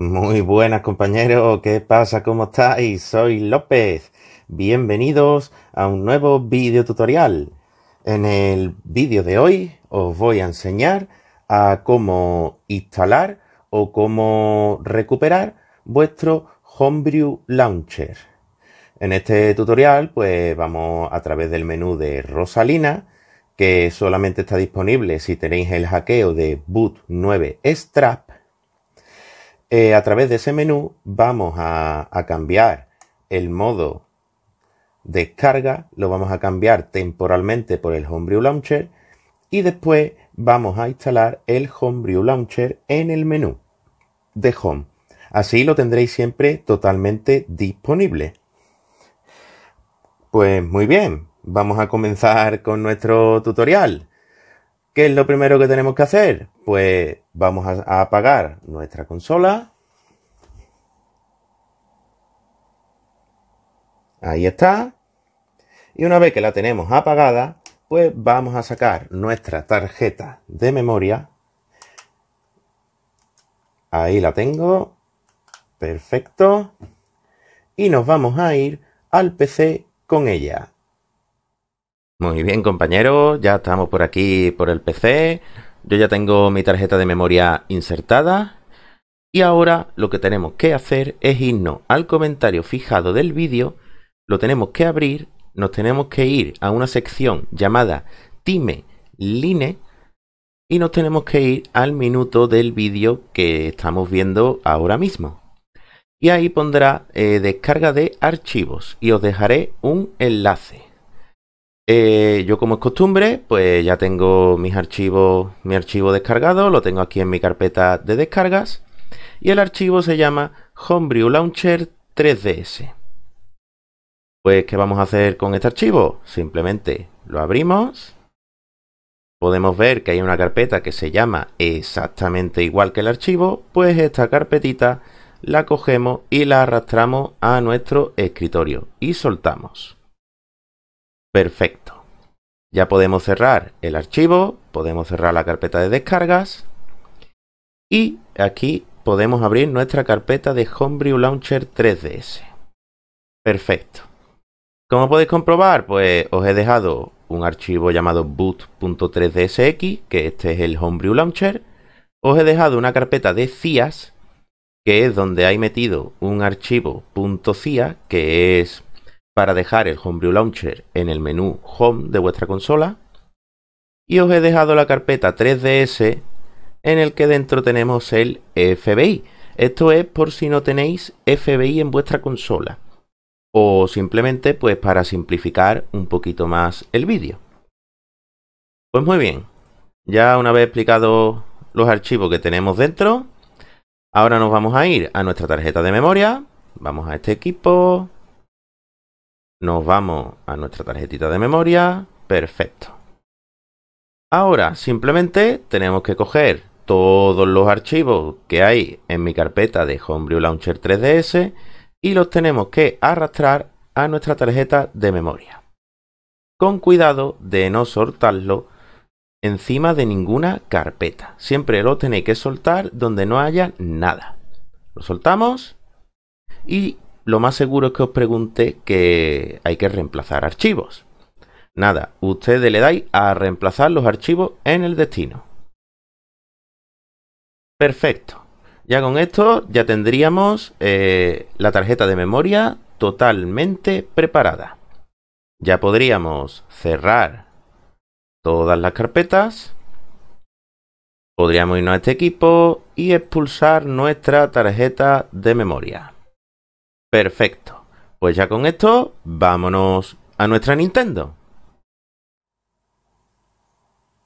Muy buenas compañeros, ¿qué pasa? ¿Cómo estáis? Soy López. Bienvenidos a un nuevo video tutorial. En el vídeo de hoy os voy a enseñar a cómo instalar o cómo recuperar vuestro Homebrew Launcher. En este tutorial pues vamos a través del menú de Rosalina que solamente está disponible si tenéis el hackeo de Boot 9 Strap eh, a través de ese menú vamos a, a cambiar el modo descarga, lo vamos a cambiar temporalmente por el Homebrew Launcher y después vamos a instalar el Homebrew Launcher en el menú de Home. Así lo tendréis siempre totalmente disponible. Pues muy bien, vamos a comenzar con nuestro tutorial. ¿Qué es lo primero que tenemos que hacer? Pues vamos a, a apagar nuestra consola. Ahí está. Y una vez que la tenemos apagada, pues vamos a sacar nuestra tarjeta de memoria. Ahí la tengo. Perfecto. Y nos vamos a ir al PC con ella. Muy bien, compañeros, ya estamos por aquí por el PC. Yo ya tengo mi tarjeta de memoria insertada. Y ahora lo que tenemos que hacer es irnos al comentario fijado del vídeo, lo tenemos que abrir, nos tenemos que ir a una sección llamada Time Line y nos tenemos que ir al minuto del vídeo que estamos viendo ahora mismo. Y ahí pondrá eh, descarga de archivos y os dejaré un enlace. Eh, yo como es costumbre, pues ya tengo mis archivos, mi archivo descargado, lo tengo aquí en mi carpeta de descargas y el archivo se llama Homebrew Launcher 3ds. Pues ¿qué vamos a hacer con este archivo? Simplemente lo abrimos, podemos ver que hay una carpeta que se llama exactamente igual que el archivo, pues esta carpetita la cogemos y la arrastramos a nuestro escritorio y soltamos. Perfecto. Ya podemos cerrar el archivo, podemos cerrar la carpeta de descargas y aquí podemos abrir nuestra carpeta de Homebrew Launcher 3DS. Perfecto. Como podéis comprobar, pues os he dejado un archivo llamado boot.3dsx, que este es el Homebrew Launcher. Os he dejado una carpeta de CIAS, que es donde hay metido un archivo .cia, que es para dejar el Homebrew Launcher en el menú Home de vuestra consola. Y os he dejado la carpeta 3DS en el que dentro tenemos el FBI. Esto es por si no tenéis FBI en vuestra consola. O simplemente pues para simplificar un poquito más el vídeo. Pues muy bien. Ya una vez explicado los archivos que tenemos dentro, ahora nos vamos a ir a nuestra tarjeta de memoria. Vamos a este equipo, nos vamos a nuestra tarjetita de memoria. Perfecto. Ahora simplemente tenemos que coger todos los archivos que hay en mi carpeta de Homebrew Launcher 3DS y los tenemos que arrastrar a nuestra tarjeta de memoria. Con cuidado de no soltarlo encima de ninguna carpeta. Siempre lo tenéis que soltar donde no haya nada. Lo soltamos y lo más seguro es que os pregunte que hay que reemplazar archivos. Nada, ustedes le dais a reemplazar los archivos en el destino. Perfecto. Ya con esto ya tendríamos eh, la tarjeta de memoria totalmente preparada. Ya podríamos cerrar todas las carpetas. Podríamos irnos a este equipo y expulsar nuestra tarjeta de memoria. Perfecto. Pues ya con esto, vámonos a nuestra Nintendo.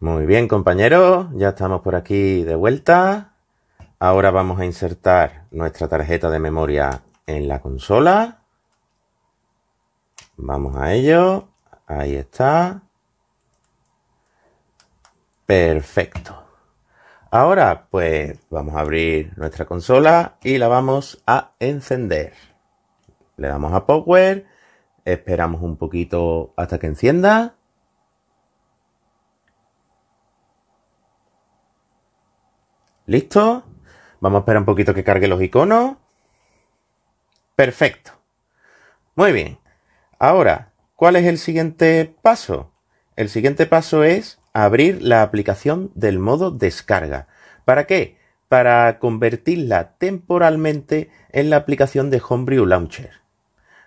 Muy bien, compañeros, ya estamos por aquí de vuelta. Ahora vamos a insertar nuestra tarjeta de memoria en la consola. Vamos a ello. Ahí está. Perfecto. Ahora, pues vamos a abrir nuestra consola y la vamos a encender. Le damos a Power, esperamos un poquito hasta que encienda. ¿Listo? Vamos a esperar un poquito que cargue los iconos. Perfecto. Muy bien. Ahora, ¿cuál es el siguiente paso? El siguiente paso es abrir la aplicación del modo descarga. ¿Para qué? Para convertirla temporalmente en la aplicación de Homebrew Launcher.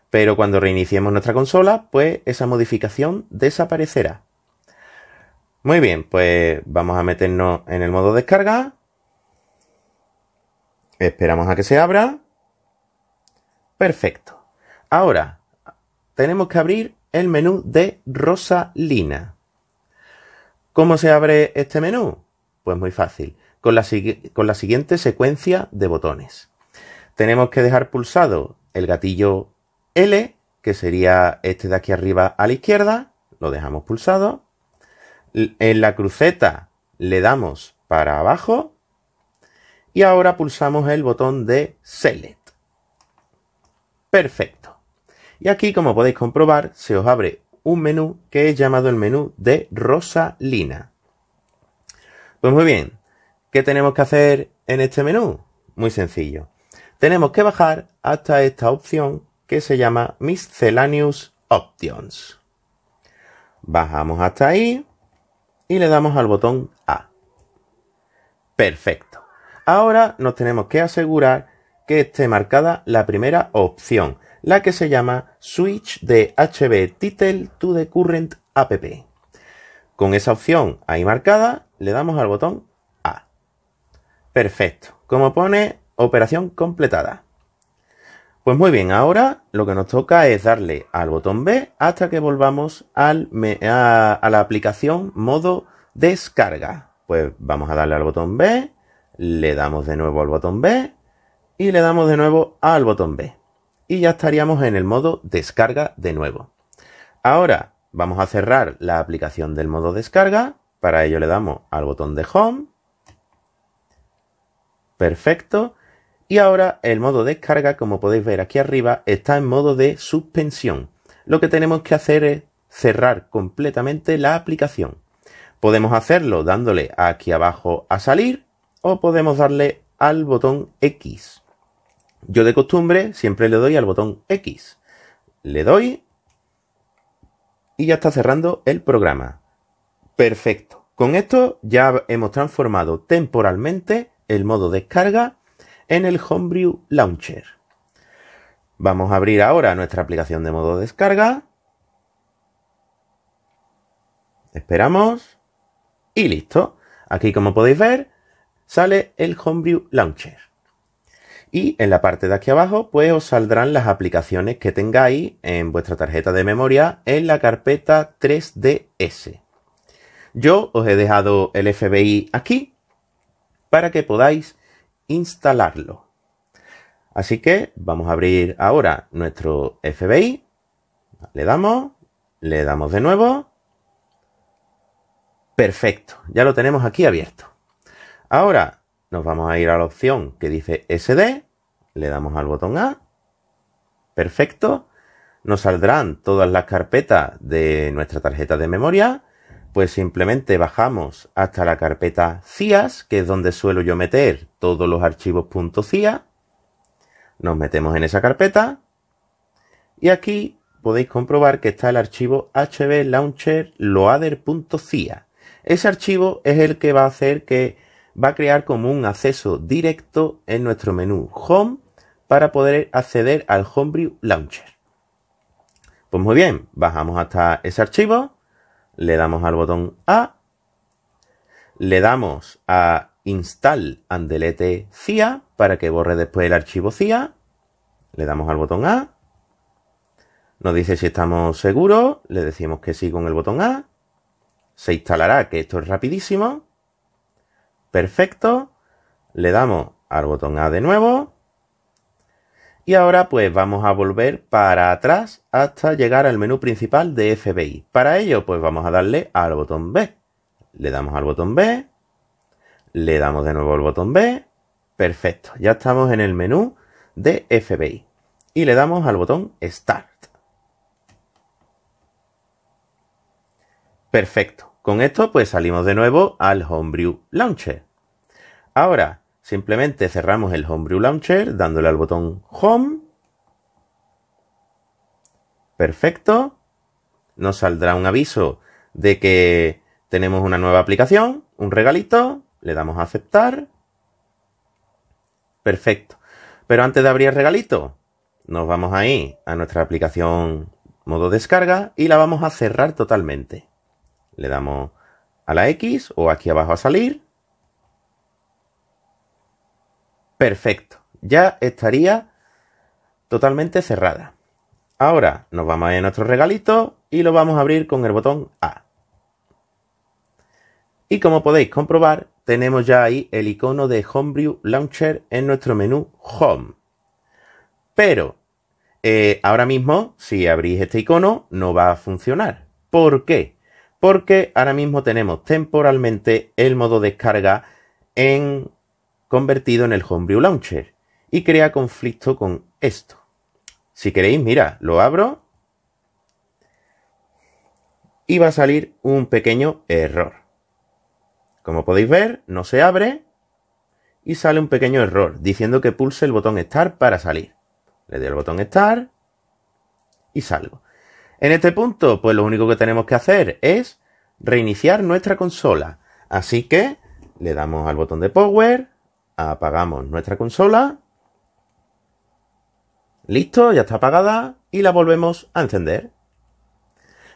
Pero cuando reiniciemos nuestra consola, pues esa modificación desaparecerá. Muy bien, pues vamos a meternos en el modo descarga. Esperamos a que se abra. Perfecto. Ahora, tenemos que abrir el menú de Rosalina. ¿Cómo se abre este menú? Pues muy fácil, con la, con la siguiente secuencia de botones. Tenemos que dejar pulsado el gatillo L, que sería este de aquí arriba a la izquierda, lo dejamos pulsado. En la cruceta le damos para abajo y ahora pulsamos el botón de Select. Perfecto. Y aquí, como podéis comprobar, se os abre un menú que es llamado el menú de Rosalina. Pues muy bien, ¿qué tenemos que hacer en este menú? Muy sencillo. Tenemos que bajar hasta esta opción que se llama Miscellaneous Options. Bajamos hasta ahí y le damos al botón A. Perfecto. Ahora nos tenemos que asegurar que esté marcada la primera opción, la que se llama Switch de HB Title to the Current App. Con esa opción ahí marcada, le damos al botón A. Perfecto. Como pone, operación completada. Pues muy bien, ahora lo que nos toca es darle al botón B hasta que volvamos a, la aplicación modo descarga. Pues vamos a darle al botón B, le damos de nuevo al botón B y le damos de nuevo al botón B. Y ya estaríamos en el modo descarga de nuevo. Ahora vamos a cerrar la aplicación del modo descarga. Para ello le damos al botón de Home. Perfecto. Y ahora el modo descarga, como podéis ver aquí arriba, está en modo de suspensión. Lo que tenemos que hacer es cerrar completamente la aplicación. Podemos hacerlo dándole aquí abajo a salir o podemos darle al botón X. Yo de costumbre siempre le doy al botón X. Le doy y ya está cerrando el programa. Perfecto. Con esto ya hemos transformado temporalmente el modo descarga en el Homebrew Launcher. Vamos a abrir ahora nuestra aplicación de modo descarga. Esperamos. Y listo. Aquí, como podéis ver, sale el Homebrew Launcher. Y en la parte de aquí abajo, pues os saldrán las aplicaciones que tengáis en vuestra tarjeta de memoria en la carpeta 3DS. Yo os he dejado el FBI aquí para que podáis instalarlo. Así que vamos a abrir ahora nuestro FBI. Le damos, le damos de nuevo. Perfecto, ya lo tenemos aquí abierto. Ahora nos vamos a ir a la opción que dice SD, le damos al botón A, perfecto, nos saldrán todas las carpetas de nuestra tarjeta de memoria, pues simplemente bajamos hasta la carpeta CIAS, que es donde suelo yo meter todos los archivos .cia. Nos metemos en esa carpeta y aquí podéis comprobar que está el archivo hb Ese archivo es el que va a hacer que va a crear como un acceso directo en nuestro menú Home para poder acceder al Homebrew Launcher. Pues muy bien, bajamos hasta ese archivo le damos al botón A, le damos a install Andelete CIA para que borre después el archivo CIA, le damos al botón A, nos dice si estamos seguros, le decimos que sí con el botón A, se instalará, que esto es rapidísimo, perfecto, le damos al botón A de nuevo, y ahora pues vamos a volver para atrás hasta llegar al menú principal de FBI. Para ello pues vamos a darle al botón B. Le damos al botón B, le damos de nuevo al botón B. Perfecto, ya estamos en el menú de FBI. Y le damos al botón Start. Perfecto, con esto pues salimos de nuevo al Homebrew Launcher. Ahora, Simplemente cerramos el Homebrew Launcher dándole al botón Home. Perfecto. Nos saldrá un aviso de que tenemos una nueva aplicación, un regalito. Le damos a aceptar. Perfecto. Pero antes de abrir el regalito, nos vamos ahí a nuestra aplicación modo descarga y la vamos a cerrar totalmente. Le damos a la X o aquí abajo a salir. Perfecto, ya estaría totalmente cerrada. Ahora nos vamos a ir a nuestro regalito y lo vamos a abrir con el botón A. Y como podéis comprobar, tenemos ya ahí el icono de Homebrew Launcher en nuestro menú Home. Pero eh, ahora mismo, si abrís este icono, no va a funcionar. ¿Por qué? Porque ahora mismo tenemos temporalmente el modo descarga en convertido en el Homebrew Launcher y crea conflicto con esto. Si queréis, mira, lo abro y va a salir un pequeño error. Como podéis ver, no se abre y sale un pequeño error diciendo que pulse el botón Start para salir. Le doy el botón Start y salgo. En este punto, pues lo único que tenemos que hacer es reiniciar nuestra consola. Así que le damos al botón de Power, apagamos nuestra consola. Listo, ya está apagada y la volvemos a encender.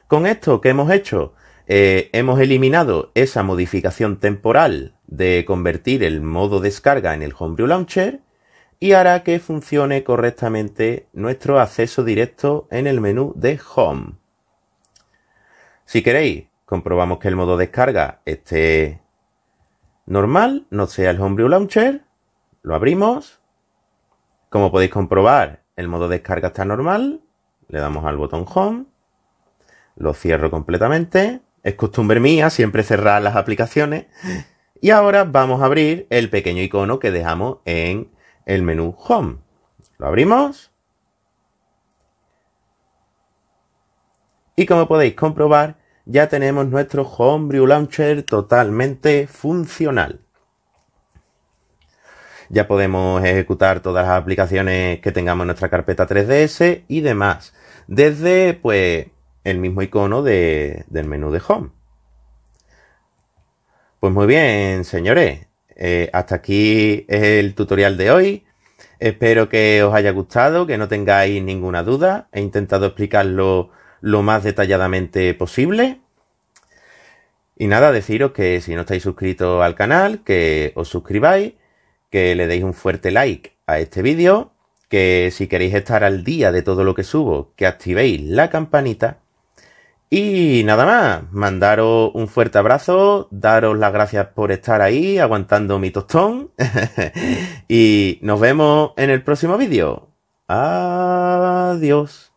Con esto que hemos hecho, eh, hemos eliminado esa modificación temporal de convertir el modo descarga en el Homebrew Launcher y hará que funcione correctamente nuestro acceso directo en el menú de Home. Si queréis, comprobamos que el modo descarga esté normal, no sea el Homebrew Launcher. Lo abrimos. Como podéis comprobar, el modo descarga está normal. Le damos al botón Home. Lo cierro completamente. Es costumbre mía siempre cerrar las aplicaciones. Y ahora vamos a abrir el pequeño icono que dejamos en el menú Home. Lo abrimos. Y como podéis comprobar, ya tenemos nuestro Homebrew Launcher totalmente funcional. Ya podemos ejecutar todas las aplicaciones que tengamos en nuestra carpeta 3DS y demás. Desde, pues, el mismo icono del menú de Home. Pues muy bien, señores. Eh, hasta aquí es el tutorial de hoy. Espero que os haya gustado, que no tengáis ninguna duda. He intentado explicarlo lo más detalladamente posible. Y nada, deciros que si no estáis suscritos al canal, que os suscribáis, que le deis un fuerte like a este vídeo, que si queréis estar al día de todo lo que subo, que activéis la campanita. Y nada más, mandaros un fuerte abrazo, daros las gracias por estar ahí aguantando mi tostón y nos vemos en el próximo vídeo. Adiós.